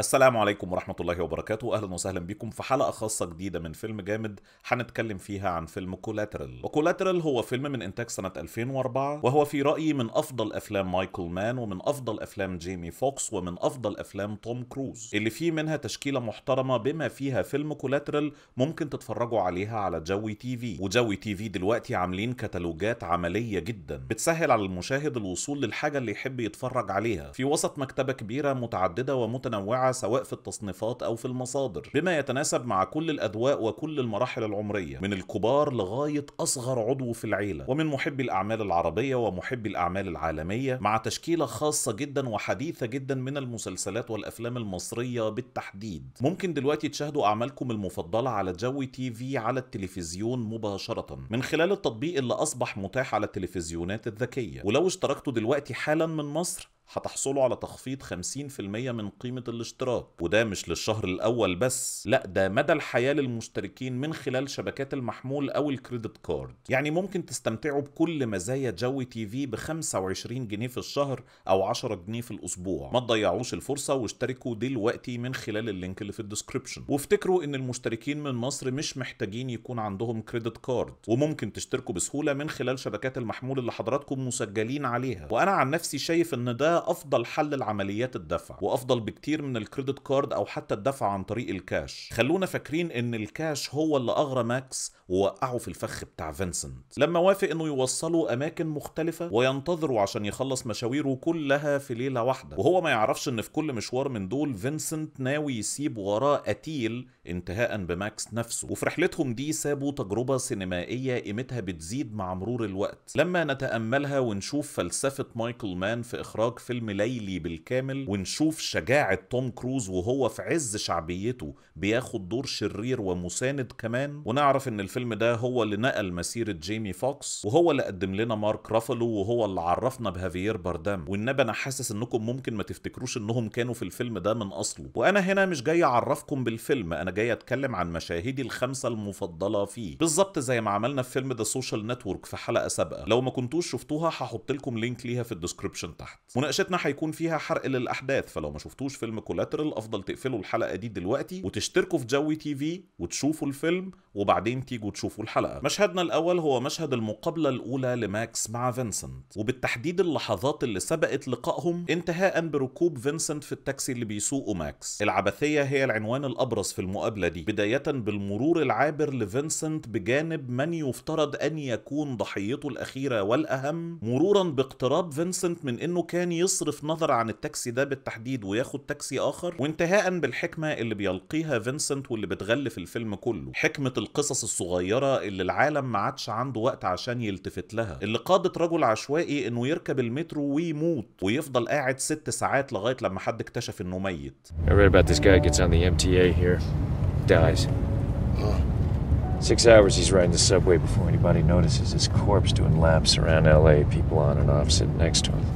السلام عليكم ورحمة الله وبركاته أهلا وسهلا بكم في حلقة خاصة جديدة من فيلم جامد هنتكلم فيها عن فيلم كولاترال وكولاترال هو فيلم من إنتاج سنة 2004 وهو في رأيي من أفضل أفلام مايكل مان ومن أفضل أفلام جيمي فوكس ومن أفضل أفلام توم كروز اللي فيه منها تشكيلة محترمة بما فيها فيلم كولاترال ممكن تتفرجوا عليها على جوي تي في وجوي تي في دلوقتي عاملين كتالوجات عملية جدا بتسهل على المشاهد الوصول للحاجة اللي يحب يتفرج عليها في وسط مكتبة كبيرة متعددة ومتنوعة سواء في التصنيفات أو في المصادر بما يتناسب مع كل الأدواء وكل المراحل العمرية من الكبار لغاية أصغر عضو في العيلة ومن محبي الأعمال العربية ومحبي الأعمال العالمية مع تشكيلة خاصة جدا وحديثة جدا من المسلسلات والأفلام المصرية بالتحديد ممكن دلوقتي تشاهدوا أعمالكم المفضلة على جوي تي في على التلفزيون مباشرة من خلال التطبيق اللي أصبح متاح على التلفزيونات الذكية ولو اشتركتوا دلوقتي حالا من مصر هتحصلوا على تخفيض 50% من قيمة الاشتراك وده مش للشهر الأول بس لا ده مدى الحياة للمشتركين من خلال شبكات المحمول أو الكريدت كارد يعني ممكن تستمتعوا بكل مزايا جوي تي في ب 25 جنيه في الشهر أو 10 جنيه في الأسبوع ما تضيعوش الفرصة واشتركوا دلوقتي من خلال اللينك اللي في الديسكريبشن وافتكروا إن المشتركين من مصر مش محتاجين يكون عندهم كريدت كارد وممكن تشتركوا بسهولة من خلال شبكات المحمول اللي حضراتكم مسجلين عليها وأنا عن نفسي شايف إن ده افضل حل لعمليات الدفع وافضل بكتير من الكريدت كارد او حتى الدفع عن طريق الكاش خلونا فاكرين ان الكاش هو اللي اغرى ماكس ووقعه في الفخ بتاع فينسنت لما وافق انه يوصله اماكن مختلفه وينتظره عشان يخلص مشاويره كلها في ليله واحده وهو ما يعرفش ان في كل مشوار من دول فينسنت ناوي يسيب وراه قتيل انتهاء بماكس نفسه وفي رحلتهم دي سابوا تجربه سينمائيه قيمتها بتزيد مع مرور الوقت لما نتاملها ونشوف فلسفه مايكل مان في اخراج فيلم ليلي بالكامل ونشوف شجاعة توم كروز وهو في عز شعبيته بياخد دور شرير ومساند كمان ونعرف ان الفيلم ده هو اللي نقل مسيرة جيمي فوكس وهو اللي قدم لنا مارك رافالو وهو اللي عرفنا بهافيير باردام والنبي انا حاسس انكم ممكن ما تفتكروش انهم كانوا في الفيلم ده من اصله وانا هنا مش جاي اعرفكم بالفيلم انا جاي اتكلم عن مشاهدي الخمسة المفضلة فيه بالظبط زي ما عملنا في فيلم ذا سوشيال نتورك في حلقة سابقة لو ما كنتوش شفتوها هحط لكم لينك ليها في الديسكربشن تحت مناقشتنا هيكون فيها حرق للاحداث فلو ما شفتوش فيلم كولاترال افضل تقفلوا الحلقه دي دلوقتي وتشتركوا في جوي تي في وتشوفوا الفيلم وبعدين تيجوا تشوفوا الحلقه مشهدنا الاول هو مشهد المقابله الاولى لماكس مع فينسنت وبالتحديد اللحظات اللي سبقت لقائهم انتهاء بركوب فينسنت في التاكسي اللي بيسوقه ماكس العبثيه هي العنوان الابرز في المقابله دي بدايه بالمرور العابر لفينسنت بجانب من يفترض ان يكون ضحيته الاخيره والاهم مرورا باقتراب فينسنت من انه كان يصرف نظر عن التاكسي ده بالتحديد وياخد تاكسي اخر وانتهاء بالحكمه اللي بيلقيها فينسنت واللي بتغلف الفيلم كله حكمه القصص الصغيره اللي العالم ما عادش عنده وقت عشان يلتفت لها اللي قادت رجل عشوائي انه يركب المترو ويموت ويفضل قاعد ست ساعات لغايه لما حد اكتشف انه ميت I read about this guy gets on the MTA here, dies. Six hours he's riding the subway before anybody notices his corpse doing laps around LA, people on and off sitting next to him.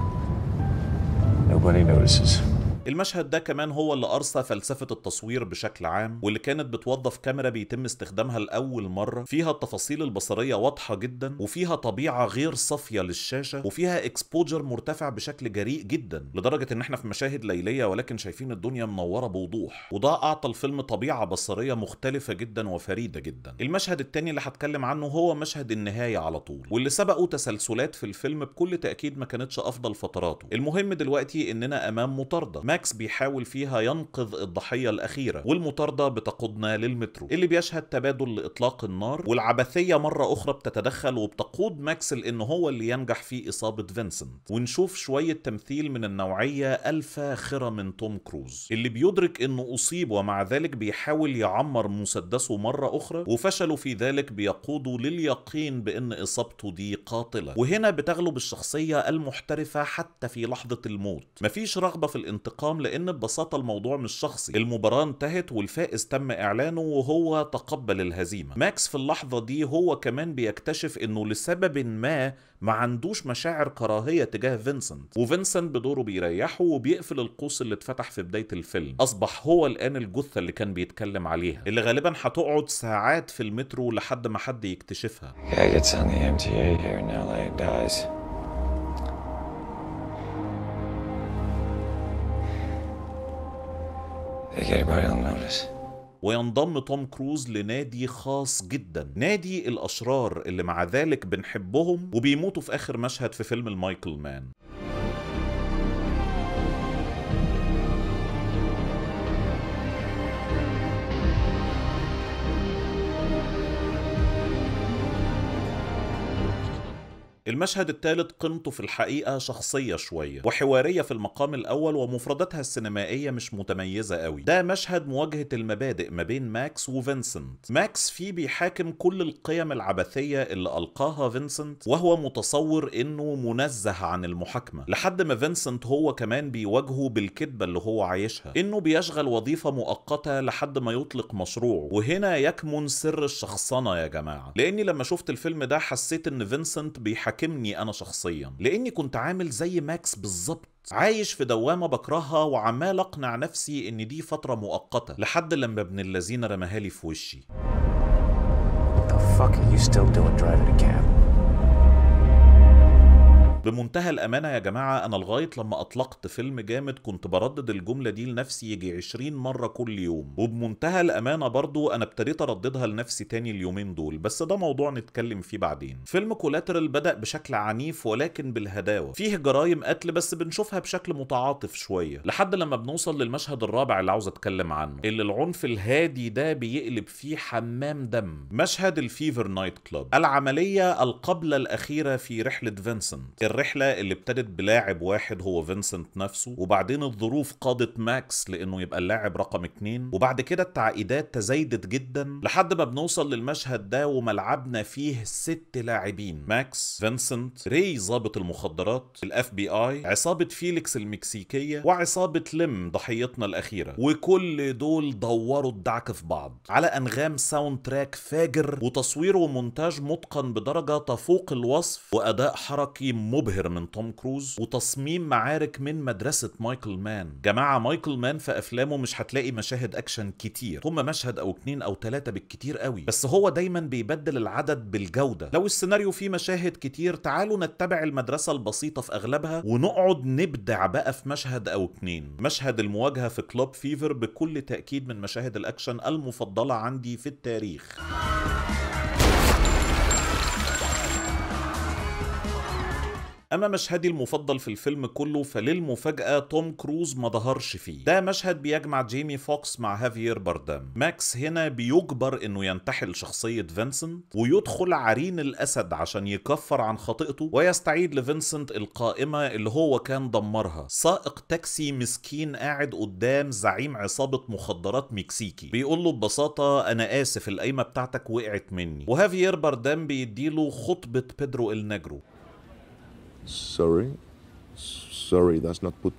nobody notices. المشهد ده كمان هو اللي أرسى فلسفة التصوير بشكل عام واللي كانت بتوظف كاميرا بيتم استخدامها لأول مرة فيها التفاصيل البصرية واضحة جدا وفيها طبيعة غير صافية للشاشة وفيها اكسبوجر مرتفع بشكل جريء جدا لدرجة ان احنا في مشاهد ليلية ولكن شايفين الدنيا منورة بوضوح وده أعطى الفيلم طبيعة بصرية مختلفة جدا وفريدة جدا المشهد الثاني اللي هتكلم عنه هو مشهد النهاية على طول واللي سبقه تسلسلات في الفيلم بكل تأكيد ما كانتش أفضل فتراته المهم دلوقتي إننا أمام مطاردة ماكس بيحاول فيها ينقذ الضحية الأخيرة والمطاردة بتقودنا للمترو اللي بيشهد تبادل لإطلاق النار والعبثية مرة أخرى بتتدخل وبتقود ماكس لأن هو اللي ينجح في إصابة فينسنت ونشوف شوية تمثيل من النوعية الفاخرة من توم كروز اللي بيدرك أنه أصيب ومع ذلك بيحاول يعمر مسدسه مرة أخرى وفشله في ذلك بيقوده لليقين بأن إصابته دي قاتلة وهنا بتغلب الشخصية المحترفة حتى في لحظة الموت مفيش رغبة في الانتقام الارقام لان ببساطه الموضوع مش شخصي المباراه انتهت والفائز تم اعلانه وهو تقبل الهزيمه ماكس في اللحظه دي هو كمان بيكتشف انه لسبب ما ما عندوش مشاعر كراهيه تجاه فينسنت وفينسنت بدوره بيريحه وبيقفل القوس اللي اتفتح في بدايه الفيلم اصبح هو الان الجثه اللي كان بيتكلم عليها اللي غالبا هتقعد ساعات في المترو لحد ما حد يكتشفها yeah, وينضم توم كروز لنادي خاص جدا نادي الأشرار اللي مع ذلك بنحبهم وبيموتوا في آخر مشهد في فيلم المايكل مان المشهد الثالث قيمته في الحقيقة شخصية شوية وحوارية في المقام الأول ومفرداتها السينمائية مش متميزة قوي ده مشهد مواجهة المبادئ ما بين ماكس وفينسنت ماكس فيه بيحاكم كل القيم العبثية اللي ألقاها فينسنت وهو متصور إنه منزه عن المحاكمة لحد ما فينسنت هو كمان بيواجهه بالكذبة اللي هو عايشها إنه بيشغل وظيفة مؤقتة لحد ما يطلق مشروعه وهنا يكمن سر الشخصنة يا جماعة لأني لما شفت الفيلم ده حسيت إن فينسنت بيحاكم حاكمني انا شخصيا لاني كنت عامل زي ماكس بالظبط عايش في دوامه بكرهها وعمال اقنع نفسي ان دي فتره مؤقته لحد لما ابن اللذين رماها لي في وشي The fuck are you still doing driving a cab? بمنتهى الأمانة يا جماعة أنا لغاية لما أطلقت فيلم جامد كنت بردد الجملة دي لنفسي يجي 20 مرة كل يوم وبمنتهى الأمانة برضو أنا ابتديت أرددها لنفسي تاني اليومين دول بس ده موضوع نتكلم فيه بعدين فيلم كولاترال بدأ بشكل عنيف ولكن بالهداوة فيه جرايم قتل بس بنشوفها بشكل متعاطف شوية لحد لما بنوصل للمشهد الرابع اللي عاوز أتكلم عنه اللي العنف الهادي ده بيقلب فيه حمام دم مشهد الفيفر نايت كلاب العملية القبلة الأخيرة في رحلة فينسنت الرحله اللي ابتدت بلاعب واحد هو فينسنت نفسه وبعدين الظروف قادت ماكس لانه يبقى اللاعب رقم اتنين وبعد كده التعقيدات تزايدت جدا لحد ما بنوصل للمشهد ده وملعبنا فيه ست لاعبين ماكس فينسنت ري ظابط المخدرات الاف بي اي عصابه فيليكس المكسيكيه وعصابه لم ضحيتنا الاخيره وكل دول دوروا الدعك في بعض على انغام ساوند تراك فاجر وتصوير ومونتاج متقن بدرجه تفوق الوصف واداء حركي مر مبهر من توم كروز وتصميم معارك من مدرسة مايكل مان جماعة مايكل مان في أفلامه مش هتلاقي مشاهد أكشن كتير هم مشهد أو اتنين أو تلاتة بالكتير قوي بس هو دايما بيبدل العدد بالجودة لو السيناريو فيه مشاهد كتير تعالوا نتبع المدرسة البسيطة في أغلبها ونقعد نبدع بقى في مشهد أو اتنين مشهد المواجهة في كلوب فيفر بكل تأكيد من مشاهد الأكشن المفضلة عندي في التاريخ اما مشهدي المفضل في الفيلم كله فللمفاجاه توم كروز ما ظهرش فيه ده مشهد بيجمع جيمي فوكس مع هافير بردام ماكس هنا بيجبر انه ينتحل شخصيه فينسنت ويدخل عرين الاسد عشان يكفر عن خطيئته ويستعيد لفينسنت القائمه اللي هو كان دمرها سائق تاكسي مسكين قاعد قدام زعيم عصابه مخدرات مكسيكي بيقول له ببساطه انا اسف القايمه بتاعتك وقعت مني وهافير بردام بيديله خطبه بيدرو النجرو sorry sorry that's not put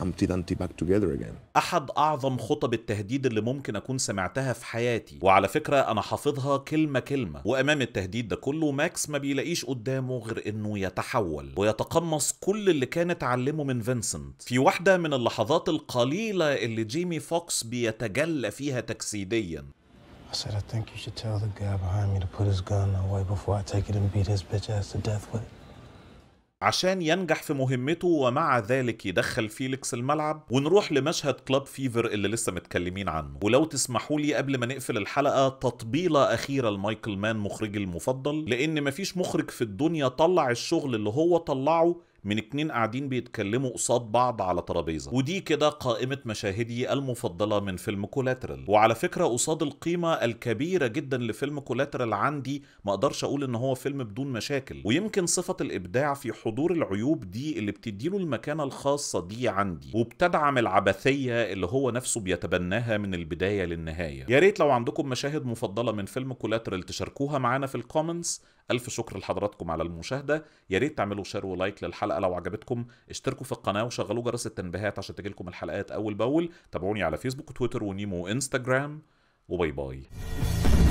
Humpty Dumpty back together again. أحد أعظم خطب التهديد اللي ممكن أكون سمعتها في حياتي، وعلى فكرة أنا حافظها كلمة كلمة، وأمام التهديد ده كله ماكس ما بيلاقيش قدامه غير إنه يتحول ويتقمص كل اللي كان اتعلمه من فينسنت. في واحدة من اللحظات القليلة اللي جيمي فوكس بيتجلى فيها تجسيديا. I said I think you should tell the guy behind me to put his gun away before I take it and beat his bitch ass to death with it. عشان ينجح في مهمته ومع ذلك يدخل فيليكس الملعب ونروح لمشهد كلاب فيفر اللي لسه متكلمين عنه ولو تسمحوا لي قبل ما نقفل الحلقة تطبيلة أخيرة لمايكل مان مخرجي المفضل لأن مفيش مخرج في الدنيا طلع الشغل اللي هو طلعه من اتنين قاعدين بيتكلموا قصاد بعض على ترابيزه ودي كده قائمه مشاهدي المفضله من فيلم كولاترال وعلى فكره قصاد القيمه الكبيره جدا لفيلم كولاترال عندي ما اقدرش اقول ان هو فيلم بدون مشاكل ويمكن صفه الابداع في حضور العيوب دي اللي بتديله المكانه الخاصه دي عندي وبتدعم العبثيه اللي هو نفسه بيتبناها من البدايه للنهايه يا ريت لو عندكم مشاهد مفضله من فيلم كولاترال تشاركوها معانا في الكومنتس الف شكر لحضراتكم على المشاهده ياريت تعملوا شير ولايك للحلقه لو عجبتكم اشتركوا في القناه وشغلوا جرس التنبيهات عشان تجيلكم الحلقات اول باول تابعوني على فيسبوك وتويتر ونيمو وانستجرام وباي باي